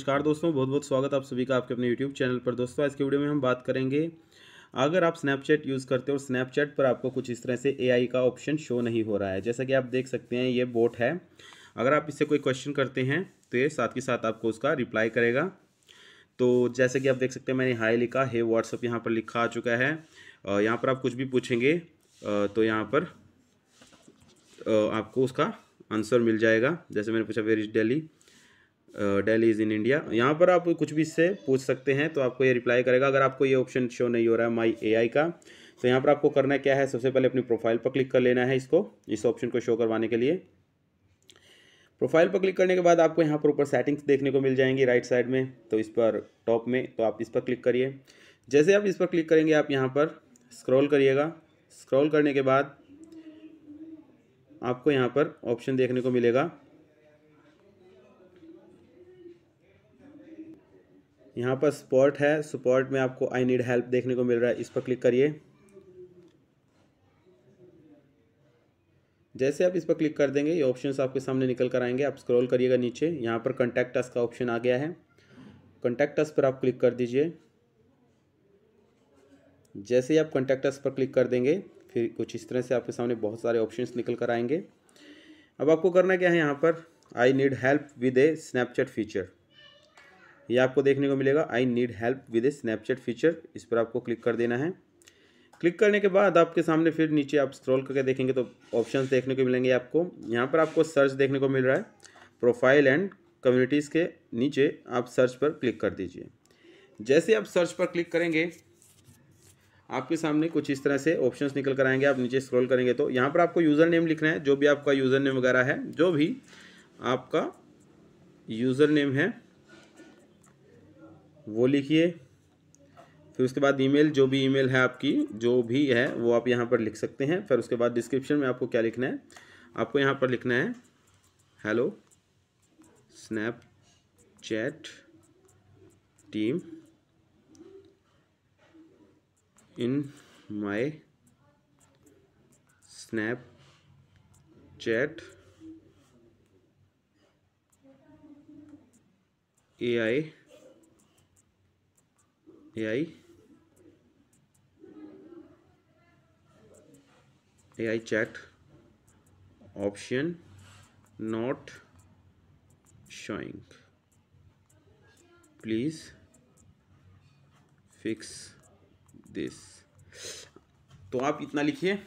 नमस्कार दोस्तों बहुत बहुत स्वागत आप सभी का आपके अपने YouTube चैनल पर दोस्तों आज के वीडियो में हम बात करेंगे अगर आप स्नैपचैट यूज़ करते हो और स्नैपचैट पर आपको कुछ इस तरह से AI का ऑप्शन शो नहीं हो रहा है जैसा कि आप देख सकते हैं ये बोट है अगर आप इससे कोई क्वेश्चन करते हैं तो ये साथ के साथ आपको उसका रिप्लाई करेगा तो जैसे कि आप देख सकते हैं मैंने हाई लिखा हे व्हाट्सअप यहाँ पर लिखा आ चुका है यहाँ पर आप कुछ भी पूछेंगे तो यहाँ पर आपको उसका आंसर मिल जाएगा जैसे मैंने पूछा where is Delhi Delhi is in India यहाँ पर आप कुछ भी इससे पूछ सकते हैं तो आपको ये रिप्लाई करेगा अगर आपको ये ऑप्शन शो नहीं हो रहा है माई ए का तो यहाँ पर आपको करना क्या है सबसे पहले अपनी प्रोफाइल पर क्लिक कर लेना है इसको इस ऑप्शन को शो करवाने के लिए प्रोफाइल पर क्लिक करने के बाद आपको यहाँ पर ऊपर सेटिंग्स देखने को मिल जाएंगी राइट साइड में तो इस पर टॉप में तो आप इस पर क्लिक करिए जैसे आप इस पर क्लिक करेंगे आप यहाँ पर स्क्रॉल करिएगा स्क्रॉल करने के बाद आपको यहाँ पर ऑप्शन देखने को मिलेगा यहाँ पर सपोर्ट है सपोर्ट में आपको आई नीड हेल्प देखने को मिल रहा है इस पर क्लिक करिए जैसे आप इस पर क्लिक कर देंगे ये ऑप्शंस आपके सामने निकल कर आएंगे आप स्क्रॉल करिएगा नीचे यहाँ पर कॉन्टैक्ट अस का ऑप्शन आ गया है कॉन्टैक्ट अस पर आप क्लिक कर दीजिए जैसे ही आप कॉन्टैक्ट अस पर क्लिक कर देंगे फिर कुछ इस तरह से आपके सामने बहुत सारे ऑप्शन निकल कर आएंगे अब आपको करना क्या है यहाँ पर I need help with a Snapchat feature ये आपको देखने को मिलेगा I need help with a Snapchat feature इस पर आपको क्लिक कर देना है क्लिक करने के बाद आपके सामने फिर नीचे आप स्क्रॉल करके देखेंगे तो ऑप्शंस देखने को मिलेंगे आपको यहाँ पर आपको सर्च देखने को मिल रहा है प्रोफाइल एंड कम्युनिटीज़ के नीचे आप सर्च पर क्लिक कर दीजिए जैसे आप सर्च पर क्लिक करेंगे आपके सामने कुछ इस तरह से ऑप्शंस निकल कर आएंगे आप नीचे स्क्रॉल करेंगे तो यहाँ पर आपको यूज़र नेम लिखना है जो भी आपका यूज़र नेम वगैरह है जो भी आपका यूज़र नेम है वो लिखिए फिर उसके बाद ईमेल जो भी ईमेल है आपकी जो भी है वो आप यहाँ पर लिख सकते हैं फिर उसके बाद डिस्क्रिप्शन में आपको क्या लिखना है आपको यहाँ पर लिखना है hello Snapchat team in my chat A I A I A I chat option not showing please fix this तो आप इतना लिखिए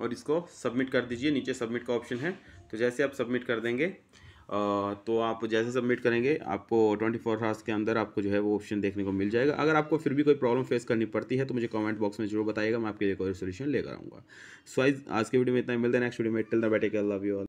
और इसको सबमिट कर दीजिए नीचे सबमिट का ऑप्शन है तो जैसे आप सबमिट कर देंगे तो आप जैसे सबमिट करेंगे आपको ट्वेंटी फोर आवर्स के अंदर आपको जो है वो ऑप्शन देखने को मिल जाएगा अगर आपको फिर भी कोई प्रॉब्लम फेस करनी पड़ती है तो मुझे कमेंट बॉक्स में जरूर बताइएगा मैं आपके लिए कोई सोल्यूशन लेकर आऊँगा सो आज के वीडियो में इतना मिलता है नेक्स्ट वीडियो में टिल द के लव यू